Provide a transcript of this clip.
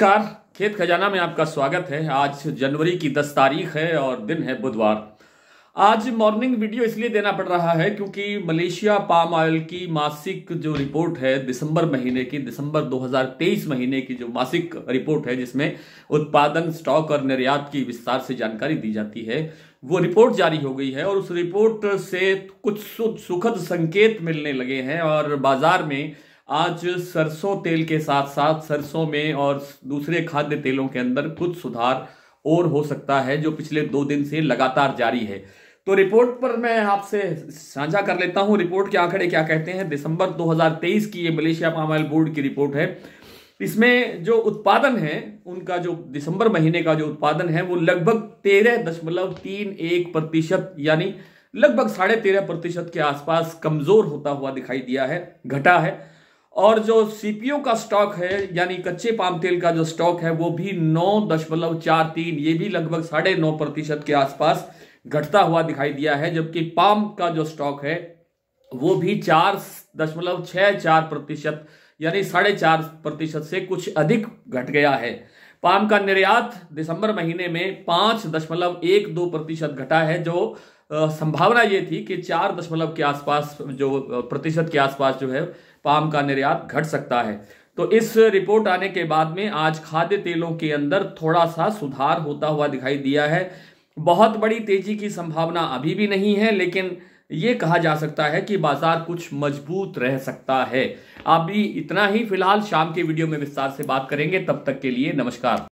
नमस्कार खेत खजाना में आपका स्वागत है आज जनवरी की 10 तारीख है और दिन है बुधवार आज मॉर्निंग वीडियो इसलिए देना पड़ रहा है क्योंकि मलेशिया पाम ऑयल की मासिक जो रिपोर्ट है दिसंबर महीने की दिसंबर 2023 महीने की जो मासिक रिपोर्ट है जिसमें उत्पादन स्टॉक और निर्यात की विस्तार से जानकारी दी जाती है वो रिपोर्ट जारी हो गई है और उस रिपोर्ट से कुछ सुखद संकेत मिलने लगे हैं और बाजार में आज सरसों तेल के साथ साथ सरसों में और दूसरे खाद्य तेलों के अंदर कुछ सुधार और हो सकता है जो पिछले दो दिन से लगातार जारी है तो रिपोर्ट पर मैं आपसे साझा कर लेता हूं रिपोर्ट के आंकड़े क्या कहते हैं दिसंबर 2023 की ये मलेशिया पाम ऑयल बोर्ड की रिपोर्ट है इसमें जो उत्पादन है उनका जो दिसंबर महीने का जो उत्पादन है वो लगभग तेरह दशमलव तीन एक प्रतिशत यानी लगभग साढ़े तेरह प्रतिशत के आसपास कमजोर होता हुआ दिखाई दिया है घटा है और जो सीपीओ का स्टॉक है यानी कच्चे पाम तेल का जो स्टॉक है वो भी नौ दशमलव चार तीन ये भी लगभग साढ़े नौ प्रतिशत के आसपास घटता हुआ दिखाई दिया है जबकि पाम का जो स्टॉक है वो भी चार दशमलव छह चार प्रतिशत यानी साढ़े चार प्रतिशत से कुछ अधिक घट गया है पाम का निर्यात दिसंबर महीने में पांच दशमलव एक दो प्रतिशत घटा है जो संभावना ये थी कि चार दशमलव के आसपास जो प्रतिशत के आसपास जो है पाम का निर्यात घट सकता है तो इस रिपोर्ट आने के बाद में आज खाद्य तेलों के अंदर थोड़ा सा सुधार होता हुआ दिखाई दिया है बहुत बड़ी तेजी की संभावना अभी भी नहीं है लेकिन ये कहा जा सकता है कि बाजार कुछ मजबूत रह सकता है अभी इतना ही फिलहाल शाम के वीडियो में विस्तार से बात करेंगे तब तक के लिए नमस्कार